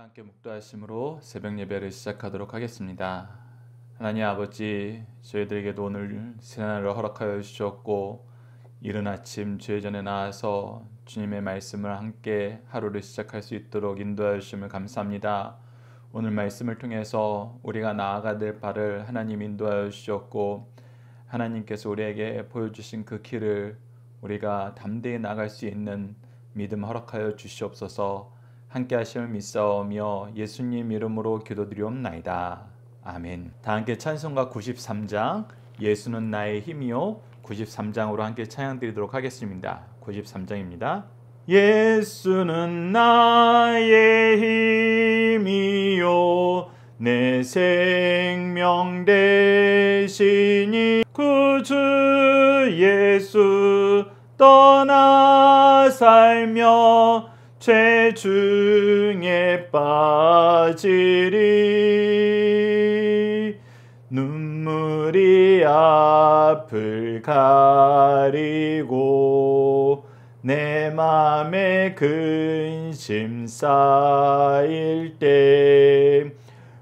함께 묵도하심으로 새벽 예배를 시작하도록 하겠습니다. 하나님 아버지, 저희들에게도 오늘 새날을 허락하여 주셨고 이른 아침 죄 전에 나와서 주님의 말씀을 함께 하루를 시작할 수 있도록 인도하여 주심을 감사합니다. 오늘 말씀을 통해서 우리가 나아가 될 바를 하나님 인도하여 주셨고 하나님께서 우리에게 보여주신 그 길을 우리가 담대히 나갈 수 있는 믿음 허락하여 주시옵소서. 함께 하심을 믿사오며 예수님 이름으로 기도드리옵나이다. 아멘. 다 함께 찬송가 93장 예수는 나의 힘이요 93장으로 함께 찬양 드리도록 하겠습니다. 93장입니다. 예수는 나의 힘이요 내 생명 대신이 구주 그 예수 떠나 살며 죄중에 빠지리 눈물이 앞을 가리고 내 맘에 근심 쌓일 때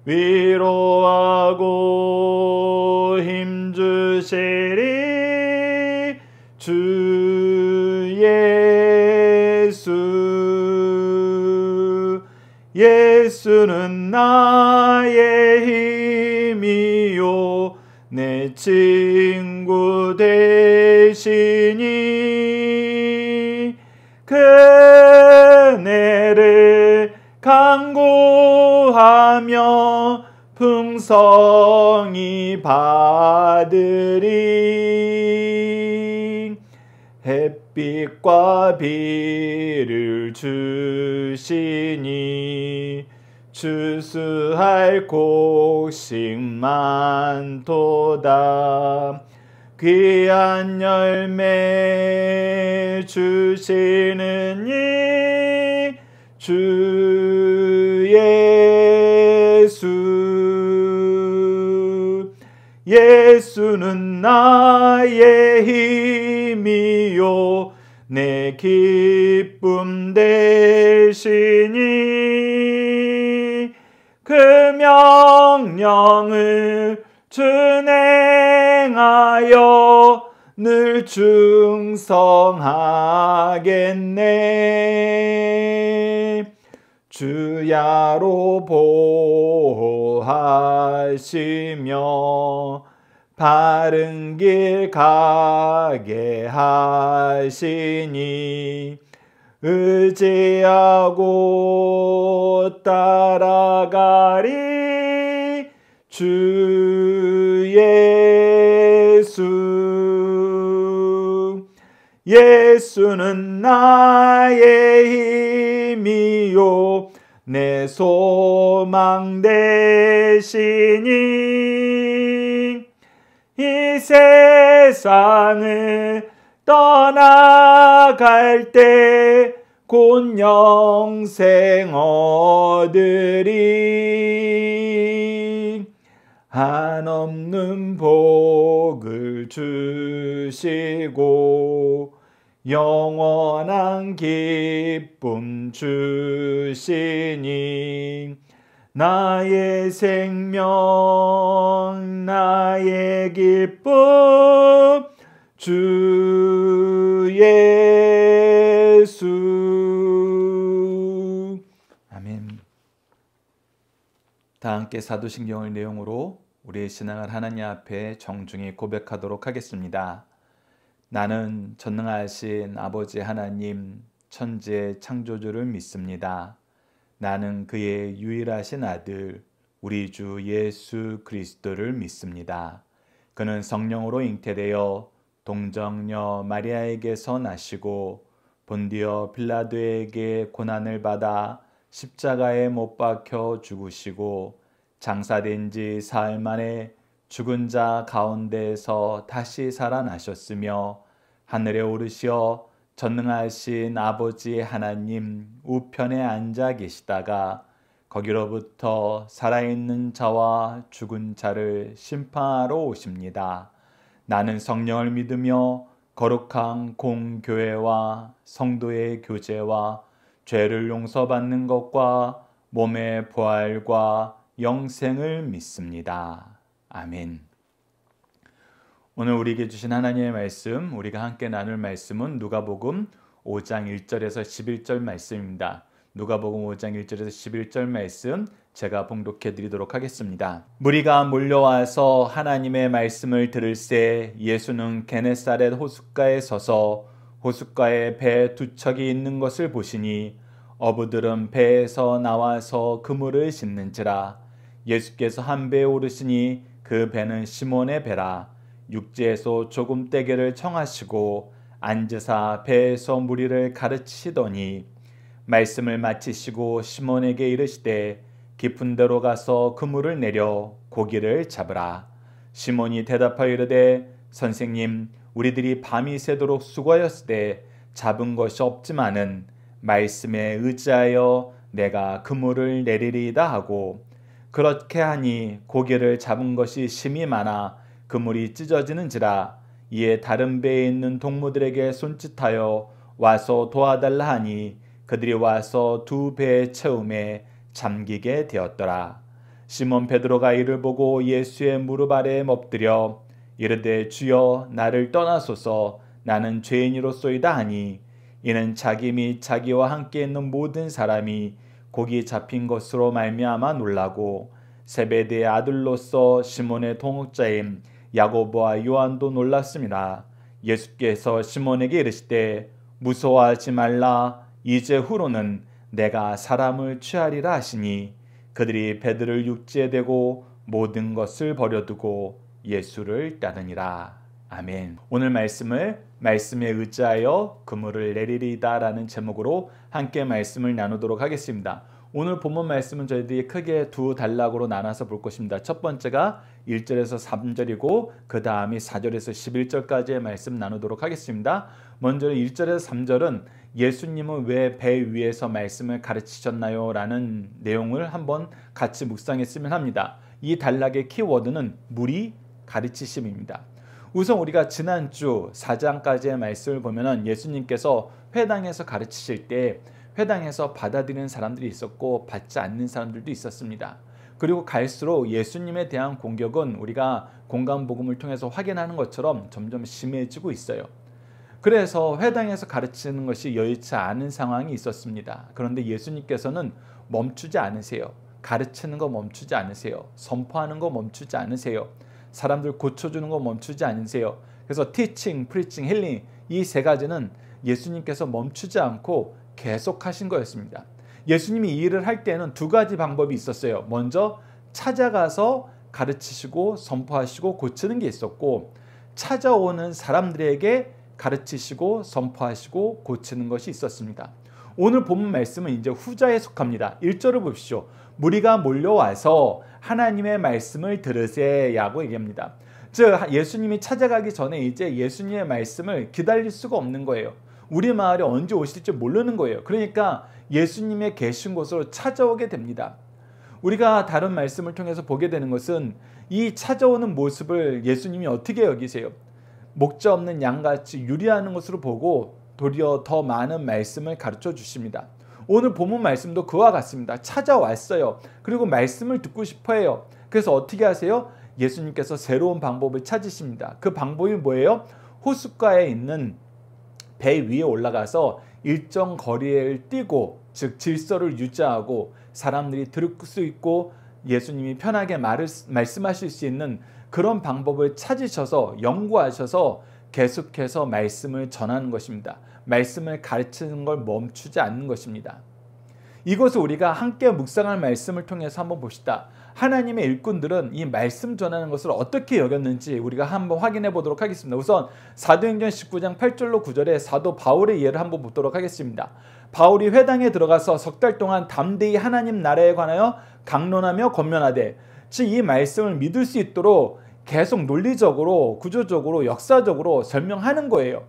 위로하고 힘주시리 주의 예수는 나의 힘이요 내 친구 되시니 그네를 강구하며 풍성이 받으리 과 비를 주시니 추수할 곡식 많도다 귀한 열매 주시는 이 주 예수 예수는 나의 힘이요 내 기쁨 되시니 그 명령을 준행하여 늘 충성하겠네. 주야로 보호하시며 바른 길 가게 하시니 의지하고 따라가리 주 예수 예수는 나의 힘이요 내 소망 되시니 이 세상을 떠나갈 때곤 영생 얻으리 한없는 복을 주시고 영원한 기쁨 주시니 나의 생명, 나의 기쁨, 주 예수. 아멘. 다 함께 사도신경을 내용으로 우리의 신앙을 하나님 앞에 정중히 고백하도록 하겠습니다. 나는 전능하신 아버지 하나님, 천지의 창조주를 믿습니다. 나는 그의 유일하신 아들, 우리 주 예수 그리스도를 믿습니다. 그는 성령으로 잉태되어 동정녀 마리아에게서 나시고 본디어 빌라드에게 고난을 받아 십자가에 못 박혀 죽으시고 장사된 지 사흘 만에 죽은 자 가운데에서 다시 살아나셨으며 하늘에 오르시어 전능하신 아버지 하나님 우편에 앉아 계시다가 거기로부터 살아있는 자와 죽은 자를 심판하러 오십니다. 나는 성령을 믿으며 거룩한 공교회와 성도의 교제와 죄를 용서받는 것과 몸의 부활과 영생을 믿습니다. 아멘. 오늘 우리에게 주신 하나님의 말씀, 우리가 함께 나눌 말씀은 누가복음 5장 1절에서 11절 말씀입니다. 누가복음 5장 1절에서 11절 말씀 제가 봉독해 드리도록 하겠습니다. 무리가 몰려와서 하나님의 말씀을 들을새 예수는 게네사렛 호숫가에 서서 호숫가에 배 두 척이 있는 것을 보시니 어부들은 배에서 나와서 그물을 싣는지라 예수께서 한 배에 오르시니 그 배는 시몬의 배라 육지에서 조금 떼게를 청하시고 앉으사 배에서 무리를 가르치시더니 말씀을 마치시고 시몬에게 이르시되 깊은 데로 가서 그물을 내려 고기를 잡으라. 시몬이 대답하여 이르되 선생님 우리들이 밤이 새도록 수고하였으되 잡은 것이 없지만은 말씀에 의지하여 내가 그물을 내리리이다 하고 그렇게 하니 고기를 잡은 것이 심히 많아 그물이 찢어지는지라 이에 다른 배에 있는 동무들에게 손짓하여 와서 도와달라 하니 그들이 와서 두 배의 채움에 잠기게 되었더라. 시몬 베드로가 이를 보고 예수의 무릎 아래 엎드려 이르되 주여 나를 떠나소서 나는 죄인이로소이다 하니 이는 자기 및 자기와 함께 있는 모든 사람이 고기 잡힌 것으로 말미암아 놀라고 세베드의 아들로서 시몬의 동업자임 야고보와 요한도 놀랐습니다. 예수께서 시몬에게 이르시되 무서워하지 말라 이제 후로는 내가 사람을 취하리라 하시니 그들이 배들을 육지에 대고 모든 것을 버려두고 예수를 따르니라. 아멘. 오늘 말씀을 말씀에 의지하여 그물을 내리리다라는 제목으로 함께 말씀을 나누도록 하겠습니다. 오늘 본문 말씀은 저희들이 크게 두 단락으로 나눠서 볼 것입니다. 첫 번째가 1절에서 3절이고 그 다음이 4절에서 11절까지의 말씀 나누도록 하겠습니다. 먼저 1절에서 3절은 예수님은 왜 배 위에서 말씀을 가르치셨나요? 라는 내용을 한번 같이 묵상했으면 합니다. 이 단락의 키워드는 물이 가르치심입니다. 우선 우리가 지난주 4장까지의 말씀을 보면 예수님께서 회당에서 가르치실 때 회당에서 받아들이는 사람들이 있었고 받지 않는 사람들도 있었습니다. 그리고 갈수록 예수님에 대한 공격은 우리가 공간 복음을 통해서 확인하는 것처럼 점점 심해지고 있어요. 그래서 회당에서 가르치는 것이 여의치 않은 상황이 있었습니다. 그런데 예수님께서는 멈추지 않으세요. 가르치는 거 멈추지 않으세요. 선포하는 거 멈추지 않으세요. 사람들 고쳐주는 거 멈추지 않으세요. 그래서 티칭, 프리칭, 힐링 이 세 가지는 예수님께서 멈추지 않고 계속하신 거였습니다. 예수님이 이 일을 할 때는 두 가지 방법이 있었어요. 먼저 찾아가서 가르치시고 선포하시고 고치는 게 있었고 찾아오는 사람들에게 가르치시고 선포하시고 고치는 것이 있었습니다. 오늘 본문 말씀은 이제 후자에 속합니다. 1절을 봅시오. 무리가 몰려와서 하나님의 말씀을 들으세라고 얘기합니다. 즉 예수님이 찾아가기 전에 이제 예수님의 말씀을 기다릴 수가 없는 거예요. 우리 마을에 언제 오실지 모르는 거예요. 그러니까 예수님의 계신 곳으로 찾아오게 됩니다. 우리가 다른 말씀을 통해서 보게 되는 것은 이 찾아오는 모습을 예수님이 어떻게 여기세요? 목자 없는 양같이 유리하는 것으로 보고 도리어 더 많은 말씀을 가르쳐 주십니다. 오늘 본문 말씀도 그와 같습니다. 찾아왔어요. 그리고 말씀을 듣고 싶어 해요. 그래서 어떻게 하세요? 예수님께서 새로운 방법을 찾으십니다. 그 방법이 뭐예요? 호숫가에 있는 배 위에 올라가서 일정 거리를 뛰고 즉 질서를 유지하고 사람들이 들을 수 있고 예수님이 편하게 말을, 말씀하실 수 있는 그런 방법을 찾으셔서 연구하셔서 계속해서 말씀을 전하는 것입니다. 말씀을 가르치는 걸 멈추지 않는 것입니다. 이것을 우리가 함께 묵상할 말씀을 통해서 한번 봅시다. 하나님의 일꾼들은 이 말씀 전하는 것을 어떻게 여겼는지 우리가 한번 확인해 보도록 하겠습니다. 우선 사도행전 19장 8절로 9절에 사도 바울의 예를 한번 보도록 하겠습니다. 바울이 회당에 들어가서 석 달 동안 담대히 하나님 나라에 관하여 강론하며 권면하되 즉 이 말씀을 믿을 수 있도록 계속 논리적으로 구조적으로 역사적으로 설명하는 거예요.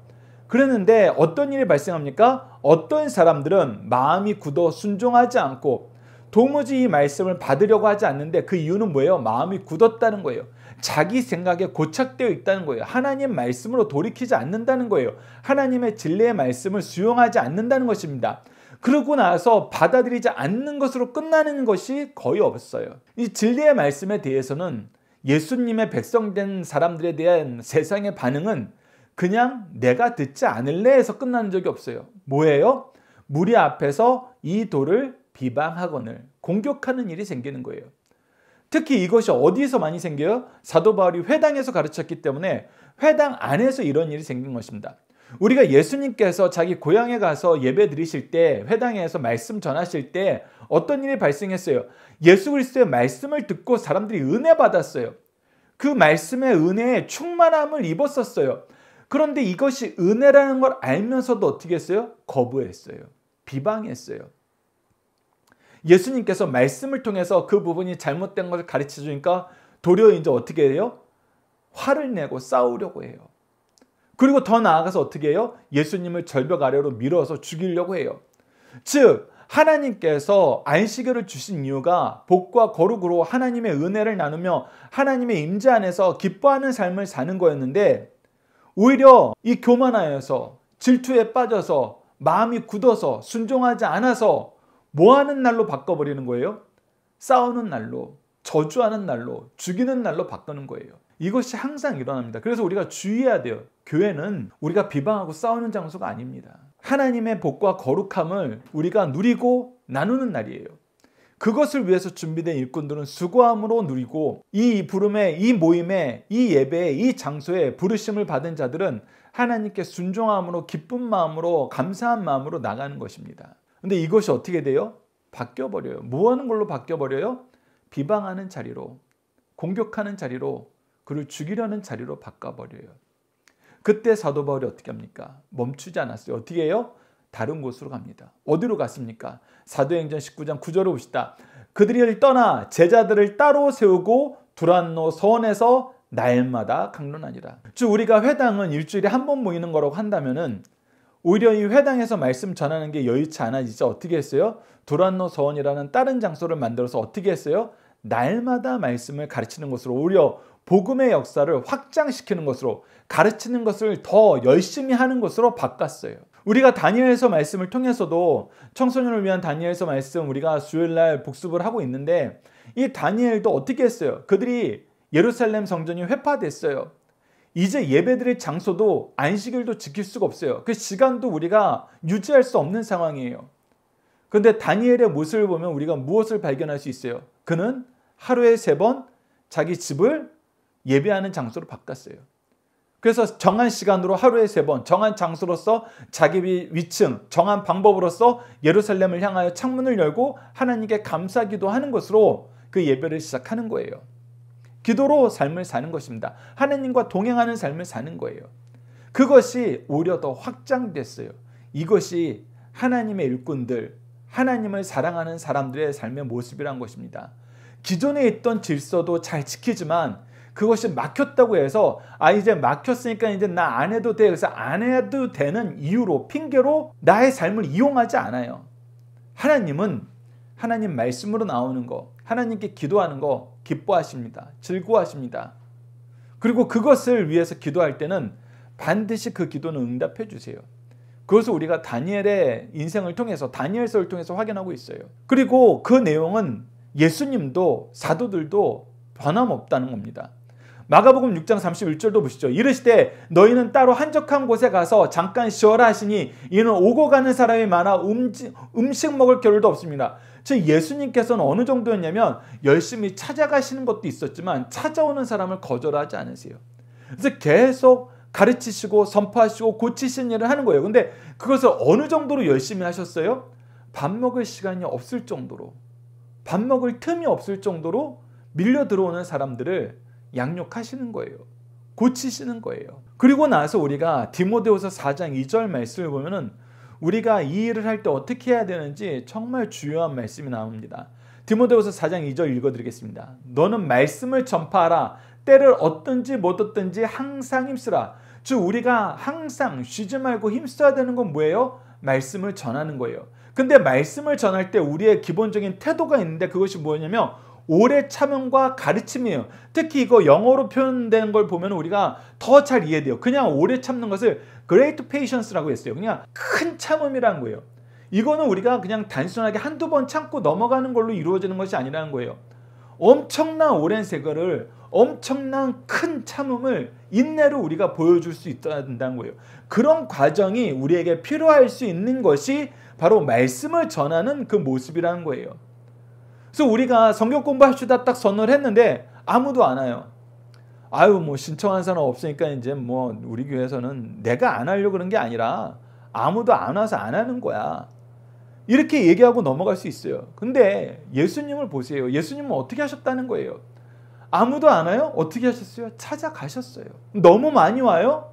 그랬는데 어떤 일이 발생합니까? 어떤 사람들은 마음이 굳어 순종하지 않고 도무지 이 말씀을 받으려고 하지 않는데 그 이유는 뭐예요? 마음이 굳었다는 거예요. 자기 생각에 고착되어 있다는 거예요. 하나님 말씀으로 돌이키지 않는다는 거예요. 하나님의 진리의 말씀을 수용하지 않는다는 것입니다. 그러고 나서 받아들이지 않는 것으로 끝나는 것이 거의 없어요. 이 진리의 말씀에 대해서는 예수님의 백성된 사람들에 대한 세상의 반응은 그냥 내가 듣지 않을래 해서 끝나는 적이 없어요. 뭐예요? 무리 앞에서 이 돌을 비방하거늘 공격하는 일이 생기는 거예요. 특히 이것이 어디에서 많이 생겨요? 사도 바울이 회당에서 가르쳤기 때문에 회당 안에서 이런 일이 생긴 것입니다. 우리가 예수님께서 자기 고향에 가서 예배 드리실 때 회당에서 말씀 전하실 때 어떤 일이 발생했어요? 예수 그리스도의 말씀을 듣고 사람들이 은혜 받았어요. 그 말씀의 은혜에 충만함을 입었었어요. 그런데 이것이 은혜라는 걸 알면서도 어떻게 했어요? 거부했어요. 비방했어요. 예수님께서 말씀을 통해서 그 부분이 잘못된 것을 가르쳐 주니까 도리어 이제 어떻게 해요? 화를 내고 싸우려고 해요. 그리고 더 나아가서 어떻게 해요? 예수님을 절벽 아래로 밀어서 죽이려고 해요. 즉 하나님께서 안식일을 주신 이유가 복과 거룩으로 하나님의 은혜를 나누며 하나님의 임재 안에서 기뻐하는 삶을 사는 거였는데 오히려 이 교만하여서 질투에 빠져서 마음이 굳어서 순종하지 않아서 뭐하는 날로 바꿔버리는 거예요? 싸우는 날로, 저주하는 날로, 죽이는 날로 바꾸는 거예요. 이것이 항상 일어납니다. 그래서 우리가 주의해야 돼요. 교회는 우리가 비방하고 싸우는 장소가 아닙니다. 하나님의 복과 거룩함을 우리가 누리고 나누는 날이에요. 그것을 위해서 준비된 일꾼들은 수고함으로 누리고 이 부름에, 이 모임에, 이 예배에, 이 장소에 부르심을 받은 자들은 하나님께 순종함으로 기쁜 마음으로 감사한 마음으로 나가는 것입니다. 근데 이것이 어떻게 돼요? 바뀌어 버려요. 뭐 하는 걸로 바뀌어 버려요? 비방하는 자리로, 공격하는 자리로, 그를 죽이려는 자리로 바꿔 버려요. 그때 사도 바울이 어떻게 합니까? 멈추지 않았어요. 어떻게 해요? 다른 곳으로 갑니다. 어디로 갔습니까? 사도행전 19장 9절을 봅시다. 그들을 떠나 제자들을 따로 세우고 두란노 서원에서 날마다 강론하니라. 즉 우리가 회당은 일주일에 한 번 모이는 거라고 한다면 오히려 이 회당에서 말씀 전하는 게 여의치 않아지자 어떻게 했어요? 도란노 서원이라는 다른 장소를 만들어서 어떻게 했어요? 날마다 말씀을 가르치는 것으로 오히려 복음의 역사를 확장시키는 것으로 가르치는 것을 더 열심히 하는 것으로 바꿨어요. 우리가 다니엘서 말씀을 통해서도 청소년을 위한 다니엘서 말씀 우리가 수요일날 복습을 하고 있는데 이 다니엘도 어떻게 했어요? 그들이 예루살렘 성전이 회파됐어요. 이제 예배드릴 장소도 안식일도 지킬 수가 없어요. 그 시간도 우리가 유지할 수 없는 상황이에요. 그런데 다니엘의 모습을 보면 우리가 무엇을 발견할 수 있어요? 그는 하루에 세 번 자기 집을 예배하는 장소로 바꿨어요. 그래서 정한 시간으로 하루에 세 번, 정한 장소로서 자기 위층, 정한 방법으로서 예루살렘을 향하여 창문을 열고 하나님께 감사기도 하는 것으로 그 예배를 시작하는 거예요. 기도로 삶을 사는 것입니다. 하나님과 동행하는 삶을 사는 거예요. 그것이 오히려 더 확장됐어요. 이것이 하나님의 일꾼들, 하나님을 사랑하는 사람들의 삶의 모습이란 것입니다. 기존에 있던 질서도 잘 지키지만 그것이 막혔다고 해서 아 이제 막혔으니까 이제 나 안 해도 돼 그래서 안 해도 되는 이유로 핑계로 나의 삶을 이용하지 않아요. 하나님은 하나님 말씀으로 나오는 거, 하나님께 기도하는 거, 기뻐하십니다. 즐거워하십니다. 그리고 그것을 위해서 기도할 때는 반드시 그 기도는 응답해 주세요. 그것을 우리가 다니엘의 인생을 통해서 다니엘서를 통해서 확인하고 있어요. 그리고 그 내용은 예수님도 사도들도 변함없다는 겁니다. 마가복음 6장 31절도 보시죠. 이르시되 너희는 따로 한적한 곳에 가서 잠깐 쉬어라 하시니 이는 오고 가는 사람이 많아 음지, 음식 먹을 겨를도 없습니다. 즉 예수님께서는 어느 정도였냐면 열심히 찾아가시는 것도 있었지만 찾아오는 사람을 거절하지 않으세요. 그래서 계속 가르치시고 선포하시고 고치신 일을 하는 거예요. 근데 그것을 어느 정도로 열심히 하셨어요? 밥 먹을 시간이 없을 정도로 밥 먹을 틈이 없을 정도로 밀려 들어오는 사람들을 양육하시는 거예요. 고치시는 거예요. 그리고 나서 우리가 디모데후서 4장 2절 말씀을 보면은 우리가 이 일을 할 때 어떻게 해야 되는지 정말 중요한 말씀이 나옵니다. 디모데후서 4장 2절 읽어드리겠습니다. 너는 말씀을 전파하라. 때를 어떤지못 얻든지 항상 힘쓰라. 즉 우리가 항상 쉬지 말고 힘써야 되는 건 뭐예요? 말씀을 전하는 거예요. 근데 말씀을 전할 때 우리의 기본적인 태도가 있는데 그것이 뭐냐면 오래 참음과 가르침이에요. 특히 이거 영어로 표현된 걸 보면 우리가 더 잘 이해돼요. 그냥 오래 참는 것을 great patience라고 했어요. 그냥 큰 참음이라는 거예요. 이거는 우리가 그냥 단순하게 한두 번 참고 넘어가는 걸로 이루어지는 것이 아니라는 거예요. 엄청난 오랜 세월을 엄청난 큰 참음을 인내로 우리가 보여줄 수 있어야 다는 거예요. 그런 과정이 우리에게 필요할 수 있는 것이 바로 말씀을 전하는 그 모습이라는 거예요. 그래서 우리가 성경 공부합시다 딱 선언을 했는데 아무도 안 와요. 아유 뭐 신청한 사람 없으니까 이제 뭐 우리 교회에서는 내가 안 하려고 그런 게 아니라 아무도 안 와서 안 하는 거야. 이렇게 얘기하고 넘어갈 수 있어요. 근데 예수님을 보세요. 예수님은 어떻게 하셨다는 거예요? 아무도 안 와요? 어떻게 하셨어요? 찾아가셨어요. 너무 많이 와요?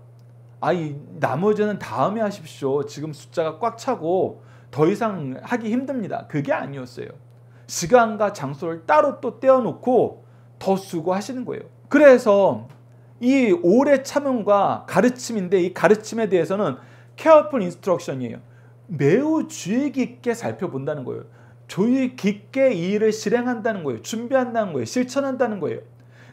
아 이 나머지는 다음에 하십시오. 지금 숫자가 꽉 차고 더 이상 하기 힘듭니다. 그게 아니었어요. 시간과 장소를 따로 또 떼어놓고 더 수고하시는 거예요. 그래서 이 오래 참음과 가르침인데 이 가르침에 대해서는 케어풀 인스트럭션이에요. 매우 주의 깊게 살펴본다는 거예요. 주의 깊게 이 일을 실행한다는 거예요. 준비한다는 거예요. 실천한다는 거예요.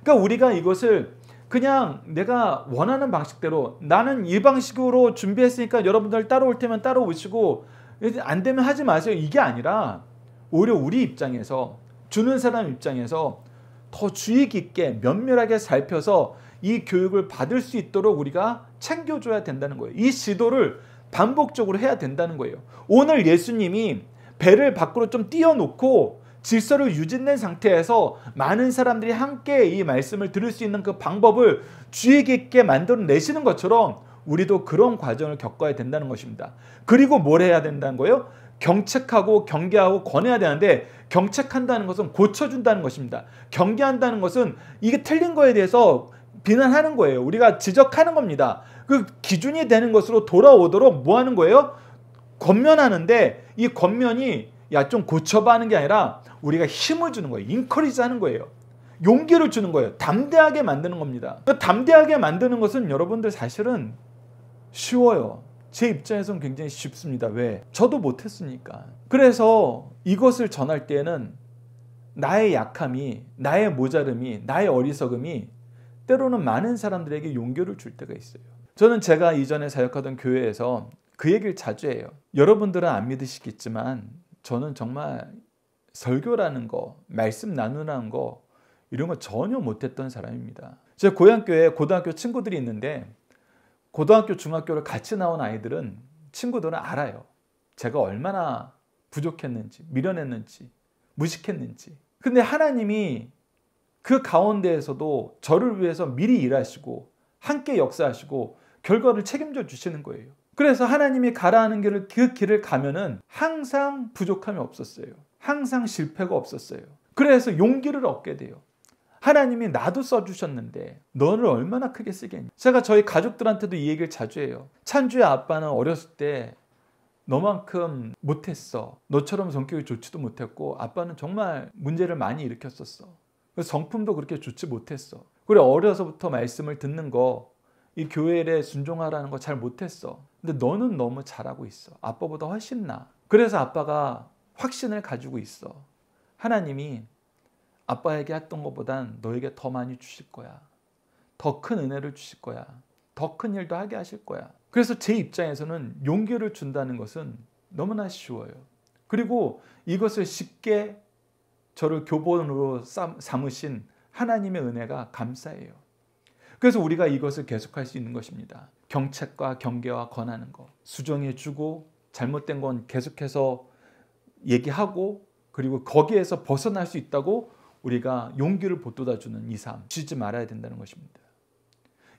그러니까 우리가 이것을 그냥 내가 원하는 방식대로 나는 이 방식으로 준비했으니까 여러분들 따라올 테면 따라오시고 안 되면 하지 마세요. 이게 아니라 오히려 우리 입장에서 주는 사람 입장에서 더 주의 깊게 면밀하게 살펴서 이 교육을 받을 수 있도록 우리가 챙겨줘야 된다는 거예요. 이시도를 반복적으로 해야 된다는 거예요. 오늘 예수님이 배를 밖으로 좀 띄워놓고 질서를 유지된 상태에서 많은 사람들이 함께 이 말씀을 들을 수 있는 그 방법을 주의 깊게 만들어내시는 것처럼 우리도 그런 과정을 겪어야 된다는 것입니다. 그리고 뭘 해야 된다는 거예요? 경책하고 경계하고 권해야 되는데 경책한다는 것은 고쳐준다는 것입니다. 경계한다는 것은 이게 틀린 거에 대해서 비난하는 거예요. 우리가 지적하는 겁니다. 그 기준이 되는 것으로 돌아오도록 뭐 하는 거예요? 권면하는데 이 권면이 야 좀 고쳐봐 하는 게 아니라 우리가 힘을 주는 거예요. 인커리지 하는 거예요. 용기를 주는 거예요. 담대하게 만드는 겁니다. 그 담대하게 만드는 것은 여러분들 사실은 쉬워요. 제 입장에선 굉장히 쉽습니다. 왜? 저도 못했으니까. 그래서 이것을 전할 때는 나의 약함이, 나의 모자름이, 나의 어리석음이 때로는 많은 사람들에게 용기를 줄 때가 있어요. 저는 제가 이전에 사역하던 교회에서 그 얘기를 자주 해요. 여러분들은 안 믿으시겠지만 저는 정말 설교라는 거, 말씀 나누라는 거 이런 거 전혀 못했던 사람입니다. 제 고향교회 고등학교 친구들이 있는데 고등학교, 중학교를 같이 나온 아이들은 친구들은 알아요. 제가 얼마나 부족했는지, 미련했는지, 무식했는지. 근데 하나님이 그 가운데에서도 저를 위해서 미리 일하시고 함께 역사하시고 결과를 책임져 주시는 거예요. 그래서 하나님이 가라하는 길을 그 길을 가면은 항상 부족함이 없었어요. 항상 실패가 없었어요. 그래서 용기를 얻게 돼요. 하나님이 나도 써주셨는데 너를 얼마나 크게 쓰겠니? 제가 저희 가족들한테도 이 얘기를 자주 해요. 찬주의 아빠는 어렸을 때 너만큼 못했어. 너처럼 성격이 좋지도 못했고 아빠는 정말 문제를 많이 일으켰었어. 성품도 그렇게 좋지 못했어. 그리 어려서부터 말씀을 듣는 거, 이 교회에 순종하라는 거 잘 못했어. 근데 너는 너무 잘하고 있어. 아빠보다 훨씬 나. 그래서 아빠가 확신을 가지고 있어. 하나님이 아빠에게 했던 것보단 너에게 더 많이 주실 거야. 더 큰 은혜를 주실 거야. 더 큰 일도 하게 하실 거야. 그래서 제 입장에서는 용기를 준다는 것은 너무나 쉬워요. 그리고 이것을 쉽게 저를 교본으로 삼으신 하나님의 은혜가 감사해요. 그래서 우리가 이것을 계속할 수 있는 것입니다. 경책과 경계와 권하는 것, 수정해주고 잘못된 건 계속해서 얘기하고 그리고 거기에서 벗어날 수 있다고 우리가 용기를 보돋다 주는 이삶 잊지 말아야 된다는 것입니다.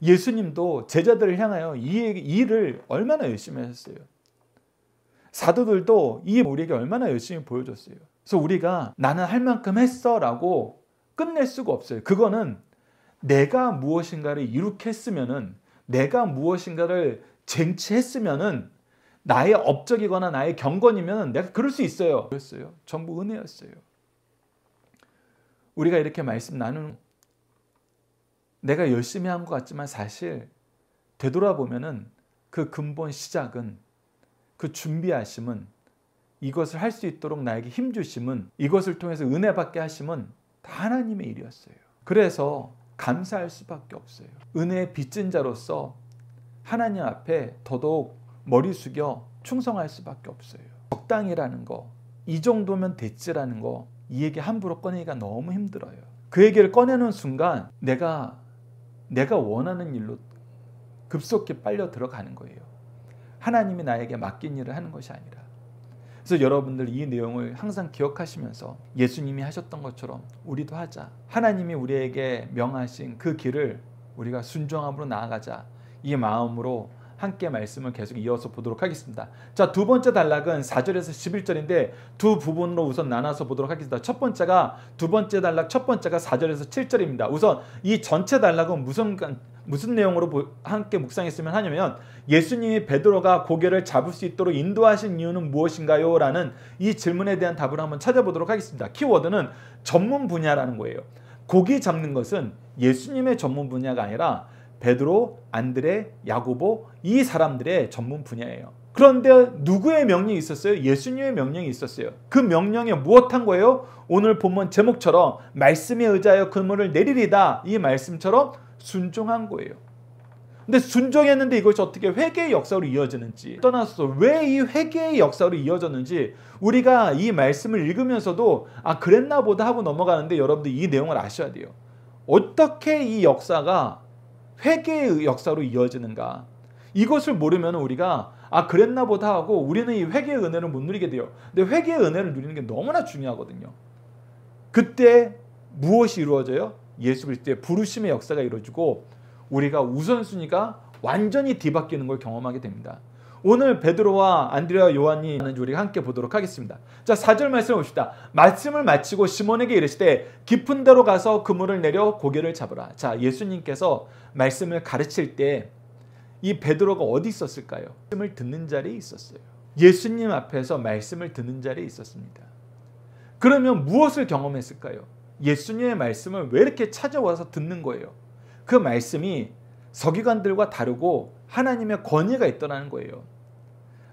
예수님도 제자들을 향하여 이 일을 얼마나 열심히 했어요. 사도들도 이 우리에게 얼마나 열심히 보여줬어요. 그래서 우리가 나는 할 만큼 했어라고 끝낼 수가 없어요. 그거는 내가 무엇인가를 이룩했으면은 내가 무엇인가를 쟁취했으면은 나의 업적이거나 나의 경건이면 내가 그럴 수 있어요. 그랬어요. 전부 은혜였어요. 우리가 이렇게 말씀 나누는 내가 열심히 한 것 같지만 사실 되돌아보면은 그 근본 시작은 그 준비하심은 이것을 할 수 있도록 나에게 힘 주심은 이것을 통해서 은혜 받게 하심은 다 하나님의 일이었어요. 그래서 감사할 수밖에 없어요. 은혜의 빚진 자로서 하나님 앞에 더더욱 머리 숙여 충성할 수밖에 없어요. 적당이라는 거, 이 정도면 됐지라는 거이 얘기 함부로 꺼내기가 너무 힘들어요. 그 얘기를 꺼내는 순간 내가 내가 원하는 일로 급속히 빨려 들어가는 거예요. 하나님이 나에게 맡긴 일을 하는 것이 아니라. 그래서 여러분들 이 내용을 항상 기억하시면서 예수님이 하셨던 것처럼 우리도 하자. 하나님이 우리에게 명하신 그 길을 우리가 순종함으로 나아가자. 이 마음으로 함께 말씀을 계속 이어서 보도록 하겠습니다. 자, 두 번째 단락은 4절에서 11절인데 두 부분으로 우선 나눠서 보도록 하겠습니다. 첫 번째가 두 번째 단락, 첫 번째가 4절에서 7절입니다. 우선 이 전체 단락은 무슨 무슨 내용으로 함께 묵상했으면 하냐면 예수님이 베드로가 고개를 잡을 수 있도록 인도하신 이유는 무엇인가요? 라는 이 질문에 대한 답을 한번 찾아보도록 하겠습니다. 키워드는 전문 분야라는 거예요. 고기 잡는 것은 예수님의 전문 분야가 아니라 베드로, 안드레, 야고보 이 사람들의 전문 분야예요. 그런데 누구의 명령이 있었어요? 예수님의 명령이 있었어요. 그 명령에 무엇한 거예요? 오늘 본문 제목처럼 말씀의 의자여 그물을 내리리다 이 말씀처럼 순종한 거예요. 근데 순종했는데 이것이 어떻게 회개의 역사로 이어지는지 떠나서 왜 이 회개의 역사로 이어졌는지 우리가 이 말씀을 읽으면서도 아 그랬나 보다 하고 넘어가는데 여러분들 이 내용을 아셔야 돼요. 어떻게 이 역사가 회개의 역사로 이어지는가? 이것을 모르면 우리가 아 그랬나 보다 하고 우리는 이 회개의 은혜를 못 누리게 돼요. 근데 회개의 은혜를 누리는 게 너무나 중요하거든요. 그때 무엇이 이루어져요? 예수 그리스도의 부르심의 역사가 이루어지고 우리가 우선순위가 완전히 뒤바뀌는 걸 경험하게 됩니다. 오늘 베드로와 안드레와 요한이 하는 우리가 함께 보도록 하겠습니다. 자, 4절 말씀을 봅시다. 말씀을 마치고 시몬에게 이르시되 깊은 데로 가서 그물을 내려 고개를 잡으라. 자, 예수님께서 말씀을 가르칠 때 이 베드로가 어디 있었을까요? 말씀을 듣는 자리에 있었어요. 예수님 앞에서 말씀을 듣는 자리에 있었습니다. 그러면 무엇을 경험했을까요? 예수님의 말씀을 왜 이렇게 찾아와서 듣는 거예요? 그 말씀이 서기관들과 다르고 하나님의 권위가 있더라는 거예요.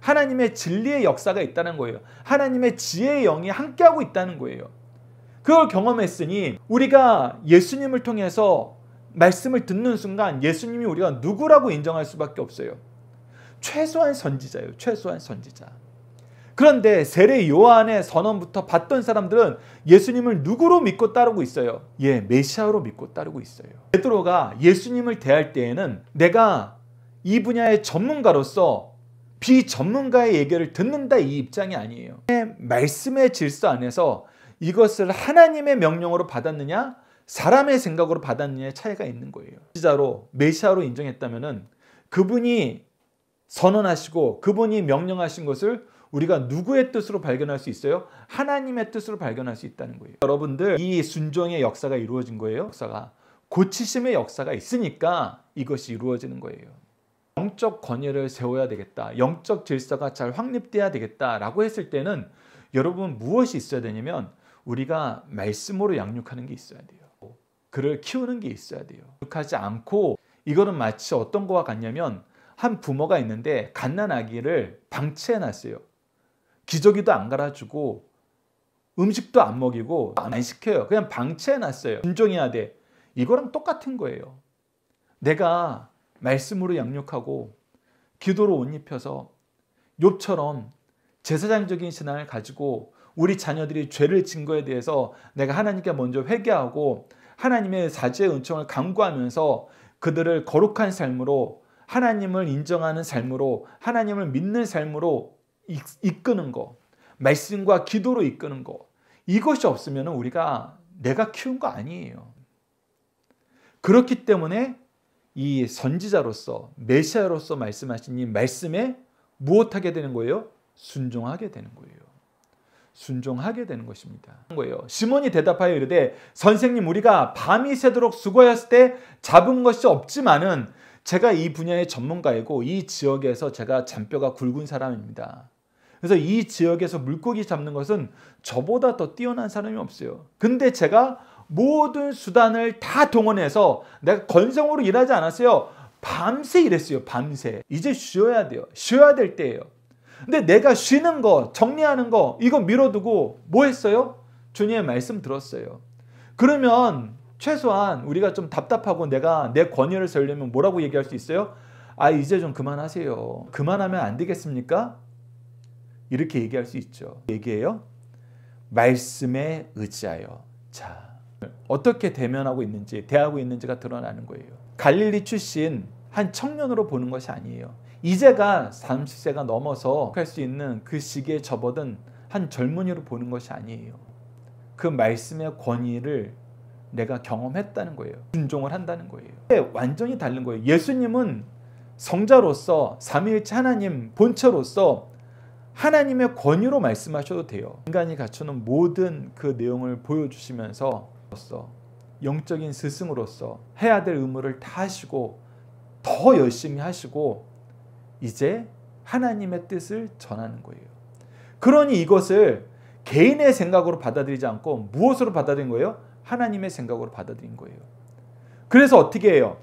하나님의 진리의 역사가 있다는 거예요. 하나님의 지혜의 영이 함께하고 있다는 거예요. 그걸 경험했으니 우리가 예수님을 통해서 말씀을 듣는 순간 예수님이 우리가 누구라고 인정할 수밖에 없어요. 최소한 선지자예요. 최소한 선지자. 그런데 세례 요한의 선언부터 봤던 사람들은 예수님을 누구로 믿고 따르고 있어요? 예, 메시아로 믿고 따르고 있어요. 베드로가 예수님을 대할 때에는 내가 이 분야의 전문가로서 비전문가의 얘기를 듣는다 이 입장이 아니에요. 말씀의 질서 안에서 이것을 하나님의 명령으로 받았느냐 사람의 생각으로 받았느냐의 차이가 있는 거예요. 지자로 메시아로 인정했다면 그분이 선언하시고 그분이 명령하신 것을 우리가 누구의 뜻으로 발견할 수 있어요? 하나님의 뜻으로 발견할 수 있다는 거예요. 여러분들 이 순종의 역사가 이루어진 거예요. 역사가 고치심의 역사가 있으니까 이것이 이루어지는 거예요. 영적 권위를 세워야 되겠다. 영적 질서가 잘 확립돼야 되겠다라고 했을 때는 여러분 무엇이 있어야 되냐면 우리가 말씀으로 양육하는 게 있어야 돼요. 그를 키우는 게 있어야 돼요. 양육하지 않고 이거는 마치 어떤 거와 같냐면 한 부모가 있는데 갓난 아기를 방치해 놨어요. 기저귀도 안 갈아주고 음식도 안 먹이고 안 시켜요. 그냥 방치해 놨어요. 존중해야 돼. 이거랑 똑같은 거예요. 내가 말씀으로 양육하고 기도로 옷 입혀서 욥처럼 제사장적인 신앙을 가지고 우리 자녀들이 죄를 진 거에 대해서 내가 하나님께 먼저 회개하고 하나님의 사죄의 은총을 강구하면서 그들을 거룩한 삶으로 하나님을 인정하는 삶으로 하나님을 믿는 삶으로 이끄는 거 말씀과 기도로 이끄는 거 이것이 없으면 우리가 내가 키운 거 아니에요. 그렇기 때문에 이 선지자로서 메시아로서 말씀하신 이 말씀에 무엇하게 되는 거예요? 순종하게 되는 거예요. 순종하게 되는 것입니다. 거예요. 시몬이 대답하여 이르되 선생님 우리가 밤이 새도록 수고하였을 때 잡은 것이 없지만은 제가 이 분야의 전문가이고 이 지역에서 제가 잔뼈가 굵은 사람입니다. 그래서 이 지역에서 물고기 잡는 것은 저보다 더 뛰어난 사람이 없어요. 근데 제가 모든 수단을 다 동원해서 내가 건성으로 일하지 않았어요. 밤새 일했어요. 밤새. 이제 쉬어야 돼요. 쉬어야 될 때예요. 근데 내가 쉬는 거, 정리하는 거 이거 밀어두고뭐 했어요? 주님의 말씀 들었어요. 그러면 최소한 우리가 좀 답답하고 내가 내권위를 세우려면 뭐라고 얘기할 수 있어요? 아 이제 좀 그만하세요. 그만하면 안 되겠습니까? 이렇게 얘기할 수 있죠. 얘기해요. 말씀에 의지하여. 자, 어떻게 대면하고 있는지 대하고 있는지가 드러나는 거예요. 갈릴리 출신 한 청년으로 보는 것이 아니에요. 이제가 30세가 넘어서 할 수 있는 그 시기에 접어든 한 젊은이로 보는 것이 아니에요. 그 말씀의 권위를 내가 경험했다는 거예요. 순종을 한다는 거예요. 완전히 다른 거예요. 예수님은 성자로서 삼위일체 하나님 본체로서 하나님의 권위로 말씀하셔도 돼요. 인간이 갖추는 모든 그 내용을 보여주시면서 로서 영적인 스승으로서 해야 될 의무를 다 하시고 더 열심히 하시고 이제 하나님의 뜻을 전하는 거예요. 그러니 이것을 개인의 생각으로 받아들이지 않고 무엇으로 받아들인 거예요? 하나님의 생각으로 받아들인 거예요. 그래서 어떻게 해요?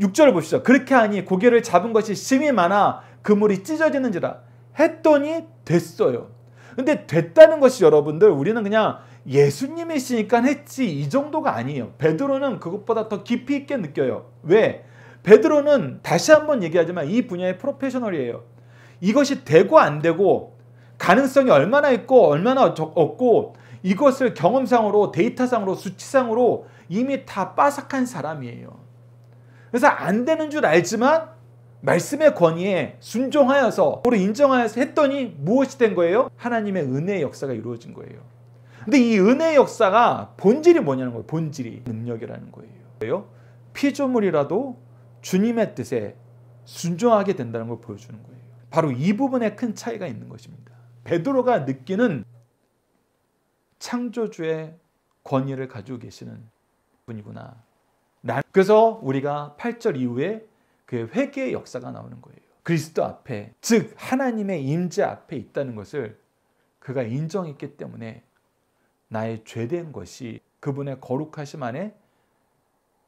6절 봅시다. 그렇게 하니 고개를 잡은 것이 심이 많아 그물이 찢어지는지라 했더니 됐어요. 근데 됐다는 것이 여러분들 우리는 그냥 예수님이 시니까 했지 이 정도가 아니에요. 베드로는 그것보다 더 깊이 있게 느껴요. 왜? 베드로는 다시 한번 얘기하지만 이 분야의 프로페셔널이에요. 이것이 되고 안 되고 가능성이 얼마나 있고 얼마나 없고 이것을 경험상으로 데이터상으로 수치상으로 이미 다 빠삭한 사람이에요. 그래서 안 되는 줄 알지만 말씀의 권위에 순종하여서 우리 인정하여서 했더니 무엇이 된 거예요? 하나님의 은혜의 역사가 이루어진 거예요. 근데 이 은혜의 역사가 본질이 뭐냐는 거예요. 본질이 능력이라는 거예요. 피조물이라도 주님의 뜻에 순종하게 된다는 걸 보여주는 거예요. 바로 이 부분에 큰 차이가 있는 것입니다. 베드로가 느끼는 창조주의 권위를 가지고 계시는 분이구나. 그래서 우리가 8절 이후에 그의 회개의 역사가 나오는 거예요. 그리스도 앞에, 즉 하나님의 임재 앞에 있다는 것을 그가 인정했기 때문에 나의 죄된 것이 그분의 거룩하심 안에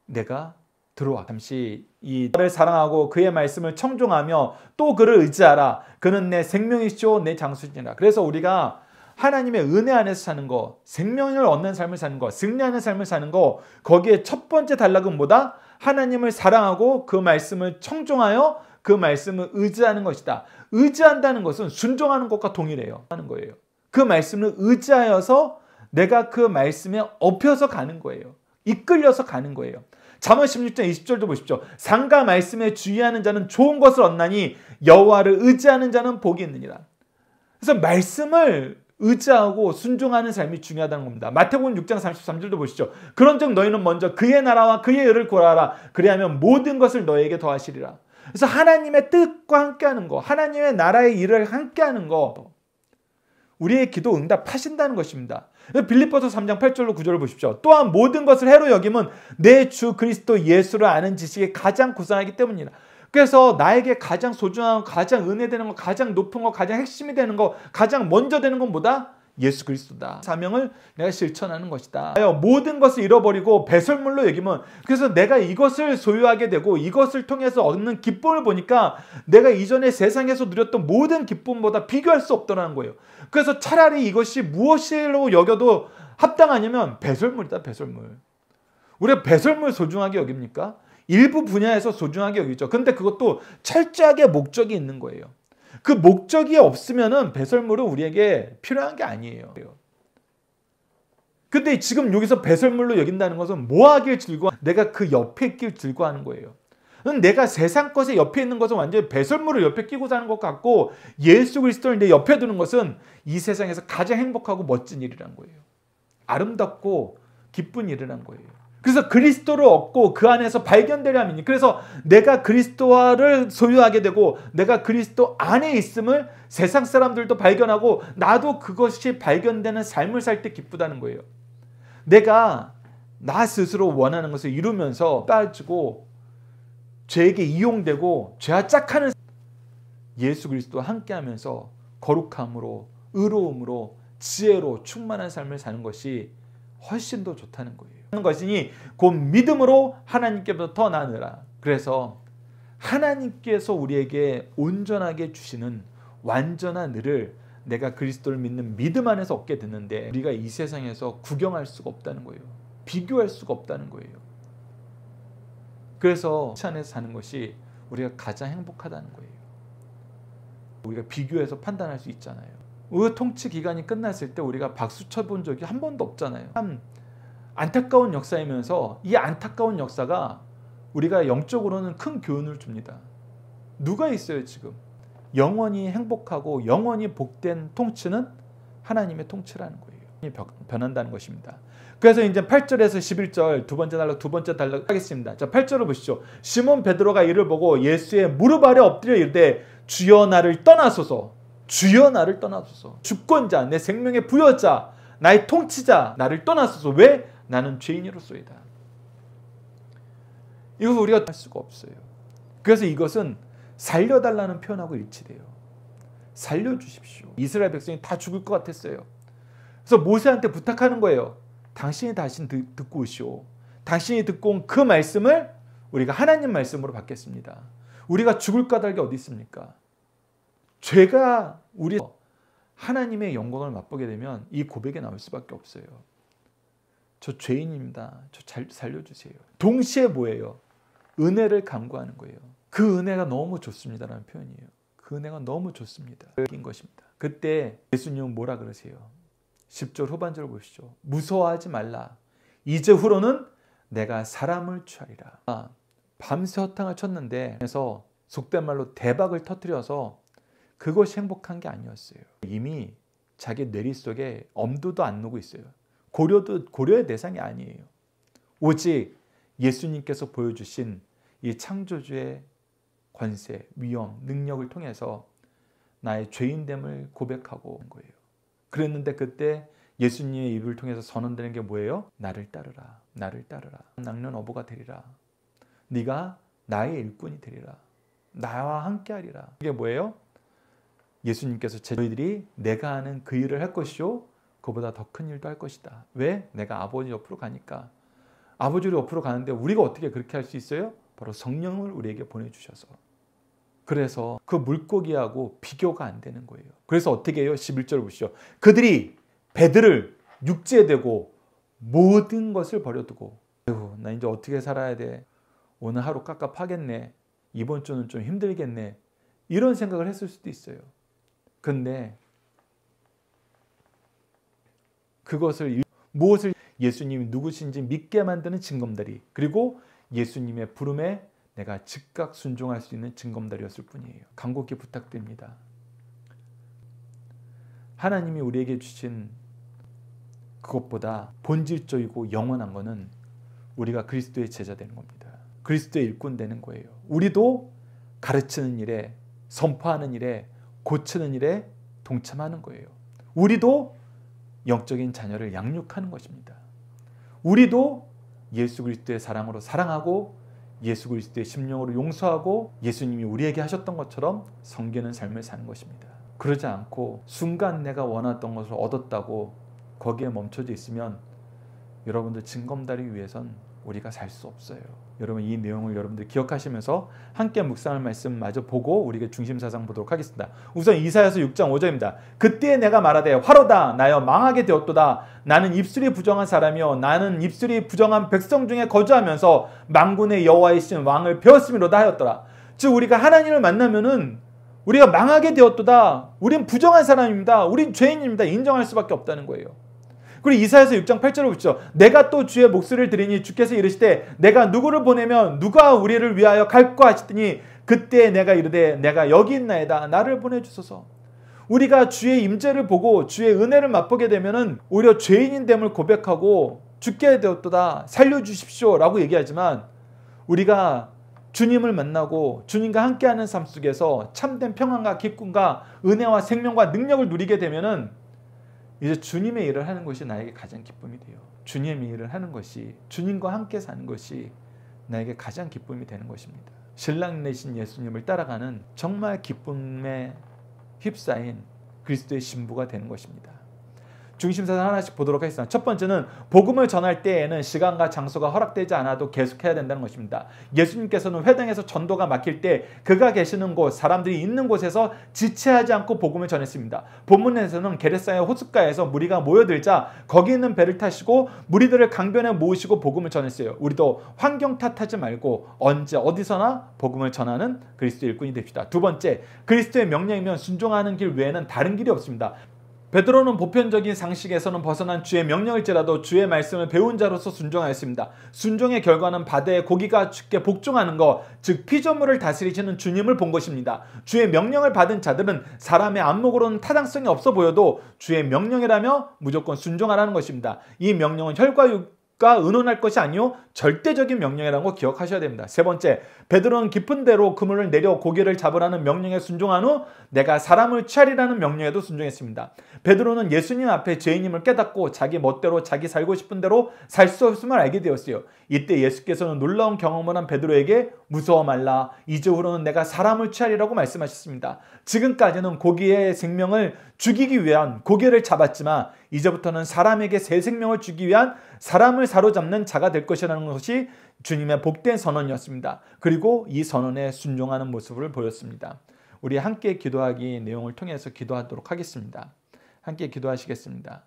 내가 들어와. 잠시 이 나를 사랑하고 그의 말씀을 청중하며또 그를 의지하라. 그는 내 생명이시오 내 장수지니라. 그래서 우리가 하나님의 은혜 안에서 사는 거, 생명을 얻는 삶을 사는 거, 승리하는 삶을 사는 거, 거기에 첫 번째 단락은 뭐다? 하나님을 사랑하고 그 말씀을 청종하여 그 말씀을 의지하는 것이다. 의지한다는 것은 순종하는 것과 동일해요. 하는 거예요. 그 말씀을 의지하여서 내가 그 말씀에 업혀서 가는 거예요. 이끌려서 가는 거예요. 잠언 16장 20절도 보십시오. 상가 말씀에 주의하는 자는 좋은 것을 얻나니 여호와를 의지하는 자는 복이 있느니라. 그래서 말씀을 의지하고 순종하는 삶이 중요하다는 겁니다. 마태복음 6장 33절도 보시죠. 그런즉 너희는 먼저 그의 나라와 그의 의를 구하라. 그리하면 모든 것을 너에게 더하시리라. 그래서 하나님의 뜻과 함께하는 거, 하나님의 나라의 일을 함께하는 거, 우리의 기도 응답하신다는 것입니다. 빌립보스 3장 8절로 9절을 보십시오. 또한 모든 것을 해로 여김은 내 주 그리스도 예수를 아는 지식이 가장 고상하기 때문이다 그래서 나에게 가장 소중한 가장 은혜 되는 거, 가장 높은 거, 가장 핵심이 되는 거, 가장 먼저 되는 것보다 예수 그리스도다. 사명을 내가 실천하는 것이다. 모든 것을 잃어버리고 배설물로 여기면 그래서 내가 이것을 소유하게 되고 이것을 통해서 얻는 기쁨을 보니까 내가 이전에 세상에서 누렸던 모든 기쁨보다 비교할 수 없더라는 거예요. 그래서 차라리 이것이 무엇으로 여겨도 합당하냐면 배설물이다. 배설물. 우리 배설물 소중하게 여깁니까? 일부 분야에서 소중하게 여기죠. 근데 그것도 철저하게 목적이 있는 거예요. 그 목적이 없으면은 배설물은 우리에게 필요한 게 아니에요. 근데 지금 여기서 배설물로 여긴다는 것은 뭐하길 즐거 내가 그 옆에 있길 즐거하는 거예요. 내가 세상 것에 옆에 있는 것은 완전히 배설물을 옆에 끼고 사는 것 같고 예수 그리스도를 내 옆에 두는 것은 이 세상에서 가장 행복하고 멋진 일이란 거예요. 아름답고 기쁜 일이란 거예요. 그래서 그리스도를 얻고 그 안에서 발견되려함이니 그래서 내가 그리스도와를 소유하게 되고 내가 그리스도 안에 있음을 세상 사람들도 발견하고 나도 그것이 발견되는 삶을 살 때 기쁘다는 거예요. 내가 나 스스로 원하는 것을 이루면서 빠지고 죄에게 이용되고 죄와 짝하는 예수 그리스도와 함께하면서 거룩함으로 의로움으로 지혜로 충만한 삶을 사는 것이 훨씬 더 좋다는 거예요. 하는 것이니 곧 믿음으로 하나님께부터 나느라. 그래서 하나님께서 우리에게 온전하게 주시는 완전한 을을 내가 그리스도를 믿는 믿음 안에서 얻게 되는데 우리가 이 세상에서 구경할 수가 없다는 거예요. 비교할 수가 없다는 거예요. 그래서 시 찬에서 사는 것이 우리가 가장 행복하다는 거예요. 우리가 비교해서 판단할 수 있잖아요. 의 통치 기간이 끝났을 때 우리가 박수 쳐본 적이 한 번도 없잖아요. 참 안타까운 역사이면서 이 안타까운 역사가 우리가 영적으로는 큰 교훈을 줍니다. 누가 있어요, 지금? 영원히 행복하고 영원히 복된 통치는 하나님의 통치라는 거예요. 변한다는 것입니다. 그래서 이제 8절에서 11절 두 번째 달락 두 번째 달락 하겠습니다. 자, 8절을 보시죠. 시몬 베드로가 이를 보고 예수의 무릎 아래 엎드려 이르되 주여 나를 떠나소서. 주여 나를 떠나소서. 주권자, 내 생명의 부여자, 나의 통치자 나를 떠나소서. 왜 나는 죄인이로서이다 이거 우리가 할 수가 없어요. 그래서 이것은 살려달라는 표현하고 일치돼요. 살려주십시오. 이스라엘 백성이 다 죽을 것 같았어요. 그래서 모세한테 부탁하는 거예요. 당신이 다시 듣고 오시오. 당신이 듣고 온 그 말씀을 우리가 하나님 말씀으로 받겠습니다. 우리가 죽을 까닭이 어디 있습니까? 죄가 우리 하나님의 영광을 맛보게 되면 이 고백에 나올 수밖에 없어요. 저 죄인입니다. 저 잘 살려주세요. 동시에 뭐예요? 은혜를 간구하는 거예요. 그 은혜가 너무 좋습니다라는 표현이에요. 그 은혜가 너무 좋습니다. 인 것입니다. 그때 예수님은 뭐라 그러세요? 10절 후반절 보시죠. 무서워하지 말라. 이제 후로는 내가 사람을 취하리라. 아, 밤새 허탕을 쳤는데 그래서 속된 말로 대박을 터뜨려서 그것이 행복한 게 아니었어요. 이미 자기 뇌리 속에 엄두도 안 놓고 있어요. 고려도 고려의 대상이 아니에요. 오직 예수님께서 보여주신 이 창조주의 권세, 위엄, 능력을 통해서 나의 죄인됨을 고백하고 온 거예요. 그랬는데 그때 예수님의 입을 통해서 선언되는 게 뭐예요? 나를 따르라. 나를 따르라. 낙년 어부가 되리라. 네가 나의 일꾼이 되리라. 나와 함께 하리라. 이게 뭐예요? 예수님께서 저희들이 내가 하는 그 일을 할 것이요 그보다 더 큰 일도 할 것이다. 왜? 내가 아버지 옆으로 가니까. 아버지를 옆으로 가는데 우리가 어떻게 그렇게 할 수 있어요? 바로 성령을 우리에게 보내주셔서. 그래서 그 물고기하고 비교가 안 되는 거예요. 그래서 어떻게 해요? 11절 보시죠. 그들이 배들을 육지에 대고 모든 것을 버려두고 아이고 나 이제 어떻게 살아야 돼? 오늘 하루 깝깝하겠네. 이번 주는 좀 힘들겠네. 이런 생각을 했을 수도 있어요. 근데 그것을 무엇을 예수님이 누구신지 믿게 만드는 증검다리 그리고 예수님의 부름에 내가 즉각 순종할 수 있는 증검다리였을 뿐이에요. 간곡히 부탁드립니다. 하나님이 우리에게 주신 그것보다 본질적이고 영원한 것은 우리가 그리스도의 제자 되는 겁니다. 그리스도의 일꾼 되는 거예요. 우리도 가르치는 일에, 선포하는 일에, 고치는 일에 동참하는 거예요. 우리도 영적인 자녀를 양육하는 것입니다. 우리도 예수 그리스도의 사랑으로 사랑하고 예수 그리스도의 심령으로 용서하고 예수님이 우리에게 하셨던 것처럼 성기는 삶을 사는 것입니다. 그러지 않고 순간 내가 원했던 것을 얻었다고 거기에 멈춰져 있으면 여러분들 징검다리 위에선 우리가 살 수 없어요. 여러분 이 내용을 여러분들 기억하시면서 함께 묵상할 말씀마저 보고 우리가 중심 사상 보도록 하겠습니다. 우선 이사야서 6장 5절입니다. 그때 내가 말하되 화로다 나여 망하게 되었도다 나는 입술이 부정한 사람이요 나는 입술이 부정한 백성 중에 거주하면서 망군의 여호와이신 왕을 배웠음이로다 하였더라. 즉 우리가 하나님을 만나면은 우리가 망하게 되었도다. 우린 부정한 사람입니다. 우린 죄인입니다. 인정할 수밖에 없다는 거예요. 그리고 이사에서 6장 8절을 보시죠. 내가 또 주의 목소리를 들으니 주께서 이르시되 내가 누구를 보내면 누가 우리를 위하여 갈까 하시더니 그때 내가 이르되 내가 여기 있나이다 나를 보내주소서. 우리가 주의 임재를 보고 주의 은혜를 맛보게 되면 오히려 죄인인 됨을 고백하고 죽게 되었도다 살려주십시오라고 얘기하지만 우리가 주님을 만나고 주님과 함께하는 삶 속에서 참된 평안과 기쁨과 은혜와 생명과 능력을 누리게 되면은 이제 주님의 일을 하는 것이 나에게 가장 기쁨이 돼요. 주님의 일을 하는 것이 주님과 함께 사는 것이 나에게 가장 기쁨이 되는 것입니다. 신랑 내신 예수님을 따라가는 정말 기쁨에 휩싸인 그리스도의 신부가 되는 것입니다. 중심사상 하나씩 보도록 하겠습니다. 첫 번째는 복음을 전할 때에는 시간과 장소가 허락되지 않아도 계속해야 된다는 것입니다. 예수님께서는 회당에서 전도가 막힐 때 그가 계시는 곳, 사람들이 있는 곳에서 지체하지 않고 복음을 전했습니다. 본문에서는 게레사의 호숫가에서 무리가 모여들자 거기 있는 배를 타시고 무리들을 강변에 모으시고 복음을 전했어요. 우리도 환경 탓하지 말고 언제 어디서나 복음을 전하는 그리스도 일꾼이 됩시다. 두 번째, 그리스도의 명령이면 순종하는 길 외에는 다른 길이 없습니다. 베드로는 보편적인 상식에서는 벗어난 주의 명령일지라도 주의 말씀을 배운 자로서 순종하였습니다. 순종의 결과는 바다의 고기가 죽게 복종하는 것, 즉 피조물을 다스리시는 주님을 본 것입니다. 주의 명령을 받은 자들은 사람의 안목으로는 타당성이 없어 보여도 주의 명령이라며 무조건 순종하라는 것입니다. 이 명령은 혈과 육, 과 의논할 것이 아니요 절대적인 명령이라는 거 기억하셔야 됩니다. 세 번째, 베드로는 깊은 대로 그물을 내려 고개를 잡으라는 명령에 순종한 후 내가 사람을 취하리라는 명령에도 순종했습니다. 베드로는 예수님 앞에 죄인임을 깨닫고 자기 멋대로 자기 살고 싶은 대로 살 수 없음을 알게 되었어요. 이때 예수께서는 놀라운 경험을 한 베드로에게 무서워 말라. 이제 후로는 내가 사람을 취하리라고 말씀하셨습니다. 지금까지는 고기의 생명을 죽이기 위한 고기를 잡았지만 이제부터는 사람에게 새 생명을 주기 위한 사람을 사로잡는 자가 될 것이라는 것이 주님의 복된 선언이었습니다. 그리고 이 선언에 순종하는 모습을 보였습니다. 우리 함께 기도하기 내용을 통해서 기도하도록 하겠습니다. 함께 기도하시겠습니다.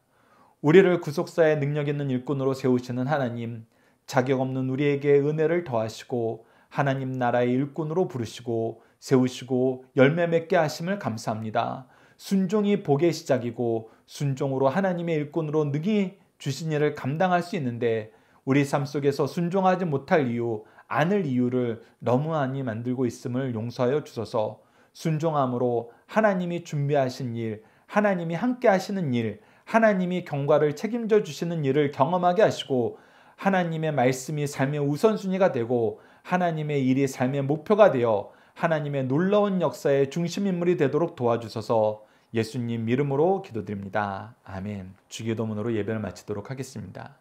우리를 구속사의 능력 있는 일꾼으로 세우시는 하나님, 자격 없는 우리에게 은혜를 더하시고 하나님 나라의 일꾼으로 부르시고 세우시고 열매 맺게 하심을 감사합니다. 순종이 복의 시작이고 순종으로 하나님의 일꾼으로 능히 주신 일을 감당할 수 있는데 우리 삶 속에서 순종하지 못할 이유, 않을 이유를 너무 많이 만들고 있음을 용서하여 주소서. 순종함으로 하나님이 준비하신 일, 하나님이 함께 하시는 일, 하나님이 경과를 책임져 주시는 일을 경험하게 하시고 하나님의 말씀이 삶의 우선순위가 되고 하나님의 일이 삶의 목표가 되어 하나님의 놀라운 역사의 중심인물이 되도록 도와주셔서 예수님 이름으로 기도드립니다. 아멘. 주기도문으로 예배를 마치도록 하겠습니다.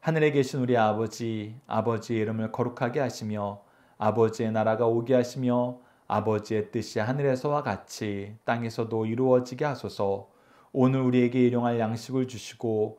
하늘에 계신 우리 아버지, 아버지의 이름을 거룩하게 하시며 아버지의 나라가 오게 하시며 아버지의 뜻이 하늘에서와 같이 땅에서도 이루어지게 하소서. 오늘 우리에게 일용할 양식을 주시고